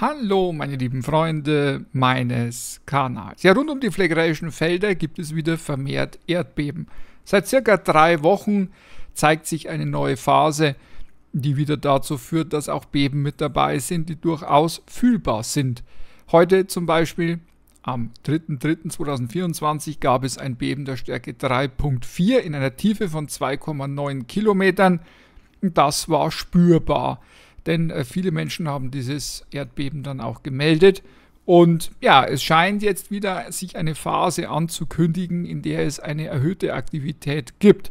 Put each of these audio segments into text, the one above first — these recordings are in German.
Hallo meine lieben Freunde meines Kanals. Ja, rund um die pflegereischen Felder gibt es wieder vermehrt Erdbeben. Seit circa drei Wochen zeigt sich eine neue Phase, die wieder dazu führt, dass auch Beben mit dabei sind, die durchaus fühlbar sind. Heute zum Beispiel am 3.3.2024 gab es ein Beben der Stärke 3.4 in einer Tiefe von 2,9 Kilometern. Das war spürbar denn äh, viele Menschen haben dieses Erdbeben dann auch gemeldet. Und ja, es scheint jetzt wieder sich eine Phase anzukündigen, in der es eine erhöhte Aktivität gibt.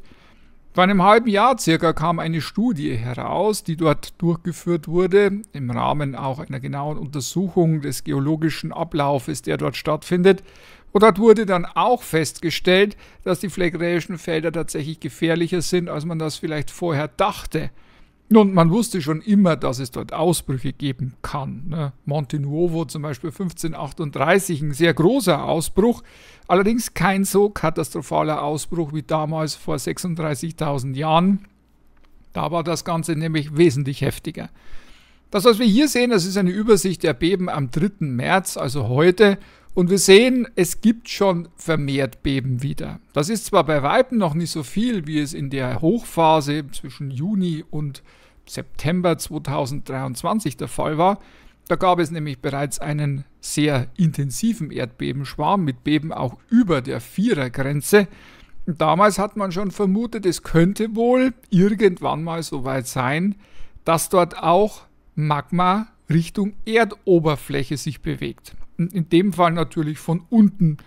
Vor einem halben Jahr circa kam eine Studie heraus, die dort durchgeführt wurde, im Rahmen auch einer genauen Untersuchung des geologischen Ablaufes, der dort stattfindet. Und dort wurde dann auch festgestellt, dass die phlegräischen Felder tatsächlich gefährlicher sind, als man das vielleicht vorher dachte. Nun, man wusste schon immer, dass es dort Ausbrüche geben kann. Ne? Monte Nuovo zum Beispiel 1538, ein sehr großer Ausbruch, allerdings kein so katastrophaler Ausbruch wie damals vor 36.000 Jahren. Da war das Ganze nämlich wesentlich heftiger. Das, was wir hier sehen, das ist eine Übersicht der Beben am 3. März, also heute. Und wir sehen, es gibt schon vermehrt Beben wieder. Das ist zwar bei Weitem noch nicht so viel, wie es in der Hochphase zwischen Juni und September 2023 der Fall war. Da gab es nämlich bereits einen sehr intensiven Erdbebenschwarm mit Beben auch über der Vierergrenze. damals hat man schon vermutet, es könnte wohl irgendwann mal so weit sein, dass dort auch Magma Richtung Erdoberfläche sich bewegt in dem Fall natürlich von unten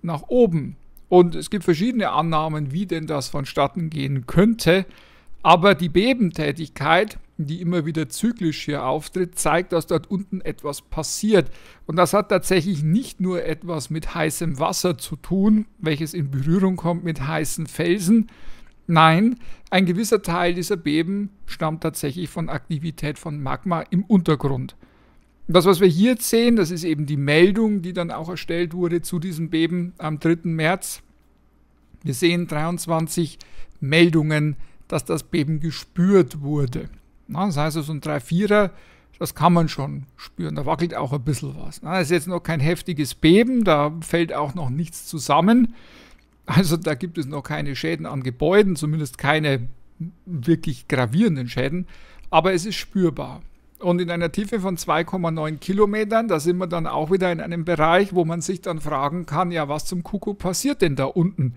nach oben. Und es gibt verschiedene Annahmen, wie denn das vonstatten gehen könnte. Aber die Bebentätigkeit, die immer wieder zyklisch hier auftritt, zeigt, dass dort unten etwas passiert. Und das hat tatsächlich nicht nur etwas mit heißem Wasser zu tun, welches in Berührung kommt mit heißen Felsen. Nein, ein gewisser Teil dieser Beben stammt tatsächlich von Aktivität von Magma im Untergrund. Das, was wir hier sehen, das ist eben die Meldung, die dann auch erstellt wurde zu diesem Beben am 3. März. Wir sehen 23 Meldungen, dass das Beben gespürt wurde. das heißt, also, so ein 3-4er, das kann man schon spüren. Da wackelt auch ein bisschen was. Na, das ist jetzt noch kein heftiges Beben, da fällt auch noch nichts zusammen. Also da gibt es noch keine Schäden an Gebäuden, zumindest keine wirklich gravierenden Schäden. Aber es ist spürbar. Und in einer Tiefe von 2,9 Kilometern, da sind wir dann auch wieder in einem Bereich, wo man sich dann fragen kann, ja, was zum Kuckuck passiert denn da unten?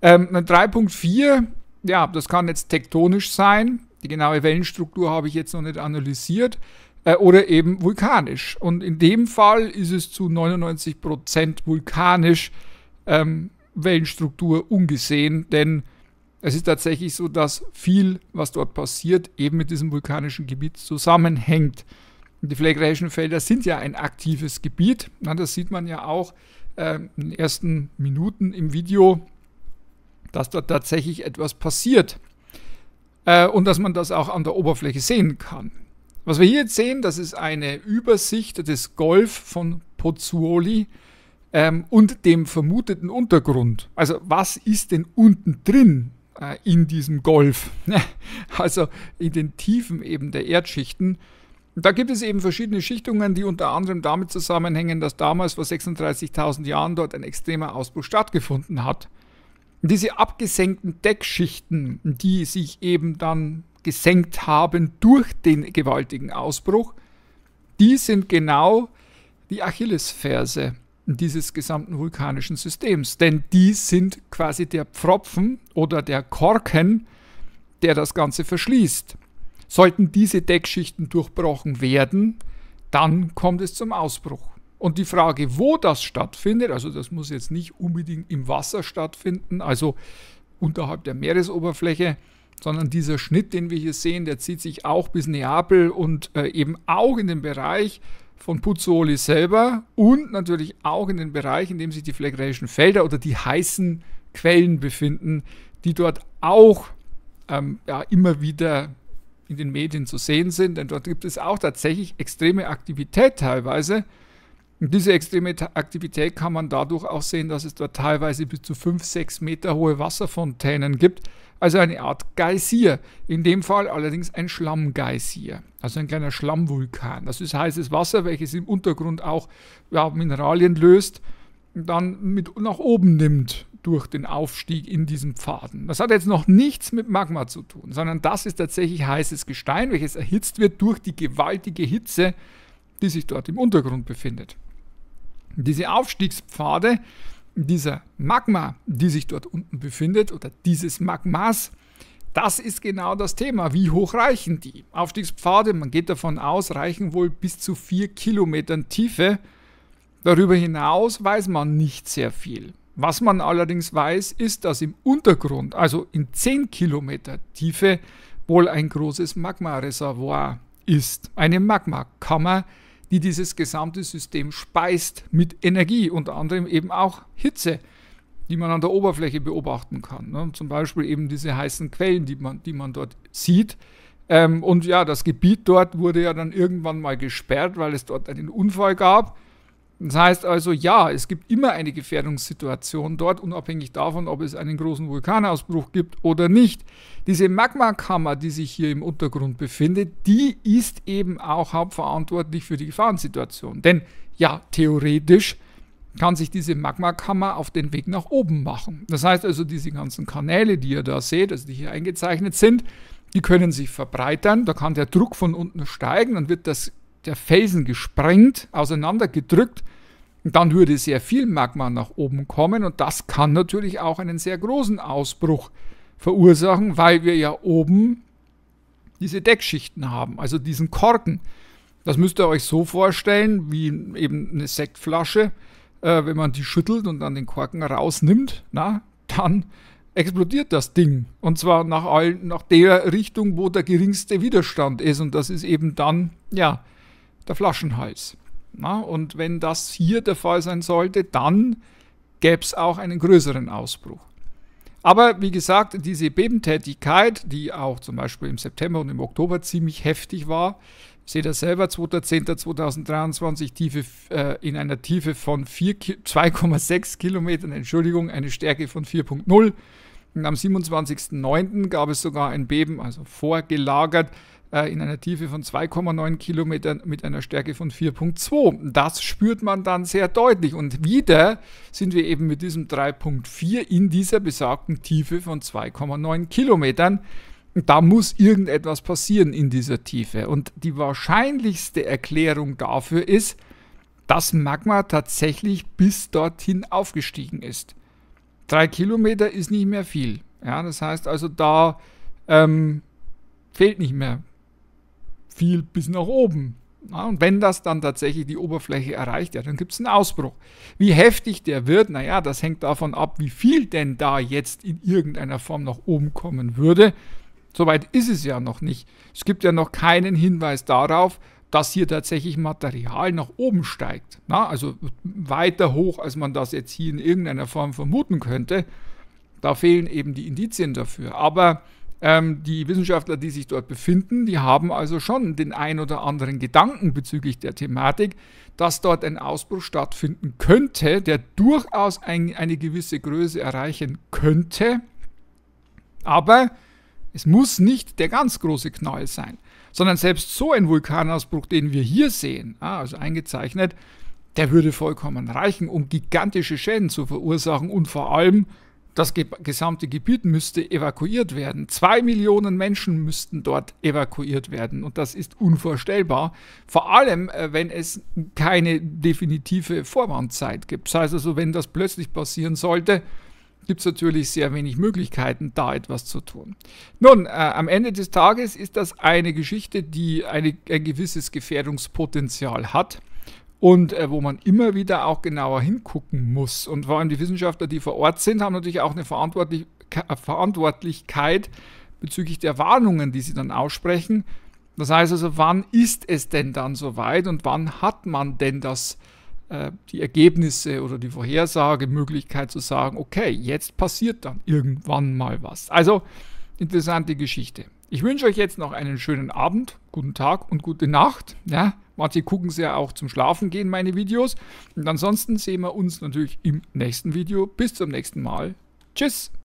Ähm, 3.4, ja, das kann jetzt tektonisch sein. Die genaue Wellenstruktur habe ich jetzt noch nicht analysiert. Äh, oder eben vulkanisch. Und in dem Fall ist es zu 99% vulkanisch ähm, Wellenstruktur ungesehen, denn es ist tatsächlich so, dass viel, was dort passiert, eben mit diesem vulkanischen Gebiet zusammenhängt. Die Phlegräischen Felder sind ja ein aktives Gebiet. Das sieht man ja auch ähm, in den ersten Minuten im Video, dass dort tatsächlich etwas passiert. Äh, und dass man das auch an der Oberfläche sehen kann. Was wir hier jetzt sehen, das ist eine Übersicht des Golf von Pozzuoli ähm, und dem vermuteten Untergrund. Also was ist denn unten drin? Äh, in diesem Golf, ne? also in den Tiefen eben der Erdschichten. Da gibt es eben verschiedene Schichtungen, die unter anderem damit zusammenhängen, dass damals vor 36.000 Jahren dort ein extremer Ausbruch stattgefunden hat. Diese abgesenkten Deckschichten, die sich eben dann gesenkt haben durch den gewaltigen Ausbruch, die sind genau die Achillesferse dieses gesamten vulkanischen Systems. Denn die sind quasi der Pfropfen oder der Korken, der das Ganze verschließt. Sollten diese Deckschichten durchbrochen werden, dann kommt es zum Ausbruch. Und die Frage, wo das stattfindet, also das muss jetzt nicht unbedingt im Wasser stattfinden, also unterhalb der Meeresoberfläche, sondern dieser Schnitt, den wir hier sehen, der zieht sich auch bis Neapel und äh, eben auch in den Bereich von Puzzoli selber und natürlich auch in den Bereich, in dem sich die phlegräischen Felder oder die heißen Quellen befinden, die dort auch ähm, ja, immer wieder in den Medien zu sehen sind. Denn dort gibt es auch tatsächlich extreme Aktivität teilweise. Und diese extreme Aktivität kann man dadurch auch sehen, dass es dort teilweise bis zu 5, 6 Meter hohe Wasserfontänen gibt, also eine Art Geysir. In dem Fall allerdings ein Schlammgeysir, also ein kleiner Schlammvulkan. Das ist heißes Wasser, welches im Untergrund auch ja, Mineralien löst und dann mit nach oben nimmt durch den Aufstieg in diesen Pfaden. Das hat jetzt noch nichts mit Magma zu tun, sondern das ist tatsächlich heißes Gestein, welches erhitzt wird durch die gewaltige Hitze, die sich dort im Untergrund befindet. Diese Aufstiegspfade dieser Magma, die sich dort unten befindet, oder dieses Magmas, das ist genau das Thema. Wie hoch reichen die? Aufstiegspfade, man geht davon aus, reichen wohl bis zu 4 Kilometern Tiefe. Darüber hinaus weiß man nicht sehr viel. Was man allerdings weiß, ist, dass im Untergrund, also in 10 Kilometer Tiefe, wohl ein großes Magmareservoir ist. Eine Magmakammer, die dieses gesamte System speist mit Energie, unter anderem eben auch Hitze, die man an der Oberfläche beobachten kann. Ne? Zum Beispiel eben diese heißen Quellen, die man, die man dort sieht. Ähm, und ja, das Gebiet dort wurde ja dann irgendwann mal gesperrt, weil es dort einen Unfall gab. Das heißt also, ja, es gibt immer eine Gefährdungssituation dort, unabhängig davon, ob es einen großen Vulkanausbruch gibt oder nicht. Diese Magmakammer, die sich hier im Untergrund befindet, die ist eben auch hauptverantwortlich für die Gefahrensituation. Denn ja, theoretisch kann sich diese Magmakammer auf den Weg nach oben machen. Das heißt also, diese ganzen Kanäle, die ihr da seht, also die hier eingezeichnet sind, die können sich verbreitern, da kann der Druck von unten steigen, dann wird das der Felsen gesprengt, auseinandergedrückt. Und dann würde sehr viel Magma nach oben kommen und das kann natürlich auch einen sehr großen Ausbruch verursachen, weil wir ja oben diese Deckschichten haben, also diesen Korken. Das müsst ihr euch so vorstellen, wie eben eine Sektflasche, äh, wenn man die schüttelt und dann den Korken rausnimmt, na, dann explodiert das Ding. Und zwar nach, all, nach der Richtung, wo der geringste Widerstand ist. Und das ist eben dann, ja, der Flaschenhals. Na, und wenn das hier der Fall sein sollte, dann gäbe es auch einen größeren Ausbruch. Aber wie gesagt, diese Bebentätigkeit, die auch zum Beispiel im September und im Oktober ziemlich heftig war, seht ihr selber, 2.10.2023 Tiefe, äh, in einer Tiefe von 2,6 Kilometern, Entschuldigung, eine Stärke von 4.0. Und am 27.09. gab es sogar ein Beben, also vorgelagert, äh, in einer Tiefe von 2,9 Kilometern mit einer Stärke von 4,2. Das spürt man dann sehr deutlich. Und wieder sind wir eben mit diesem 3,4 in dieser besagten Tiefe von 2,9 Kilometern. Da muss irgendetwas passieren in dieser Tiefe. Und die wahrscheinlichste Erklärung dafür ist, dass Magma tatsächlich bis dorthin aufgestiegen ist. Drei Kilometer ist nicht mehr viel. Ja, das heißt also, da ähm, fehlt nicht mehr viel bis nach oben. Na, und wenn das dann tatsächlich die Oberfläche erreicht, ja, dann gibt es einen Ausbruch. Wie heftig der wird, naja, das hängt davon ab, wie viel denn da jetzt in irgendeiner Form nach oben kommen würde. Soweit ist es ja noch nicht. Es gibt ja noch keinen Hinweis darauf, dass hier tatsächlich Material nach oben steigt. Na, also weiter hoch, als man das jetzt hier in irgendeiner Form vermuten könnte. Da fehlen eben die Indizien dafür. Aber ähm, die Wissenschaftler, die sich dort befinden, die haben also schon den ein oder anderen Gedanken bezüglich der Thematik, dass dort ein Ausbruch stattfinden könnte, der durchaus ein, eine gewisse Größe erreichen könnte. Aber es muss nicht der ganz große Knall sein, sondern selbst so ein Vulkanausbruch, den wir hier sehen, ah, also eingezeichnet, der würde vollkommen reichen, um gigantische Schäden zu verursachen und vor allem das gesamte Gebiet müsste evakuiert werden. Zwei Millionen Menschen müssten dort evakuiert werden. Und das ist unvorstellbar. Vor allem, äh, wenn es keine definitive Vorwarnzeit gibt. Das heißt also, wenn das plötzlich passieren sollte, gibt es natürlich sehr wenig Möglichkeiten, da etwas zu tun. Nun, äh, am Ende des Tages ist das eine Geschichte, die eine, ein gewisses Gefährdungspotenzial hat und äh, wo man immer wieder auch genauer hingucken muss. Und vor allem die Wissenschaftler, die vor Ort sind, haben natürlich auch eine Verantwortlich äh, Verantwortlichkeit bezüglich der Warnungen, die sie dann aussprechen. Das heißt also, wann ist es denn dann soweit und wann hat man denn das, äh, die Ergebnisse oder die Vorhersagemöglichkeit zu sagen, okay, jetzt passiert dann irgendwann mal was. Also interessante Geschichte. Ich wünsche euch jetzt noch einen schönen Abend, guten Tag und gute Nacht. Ja, manche gucken sie ja auch zum Schlafen gehen, meine Videos. Und ansonsten sehen wir uns natürlich im nächsten Video. Bis zum nächsten Mal. Tschüss.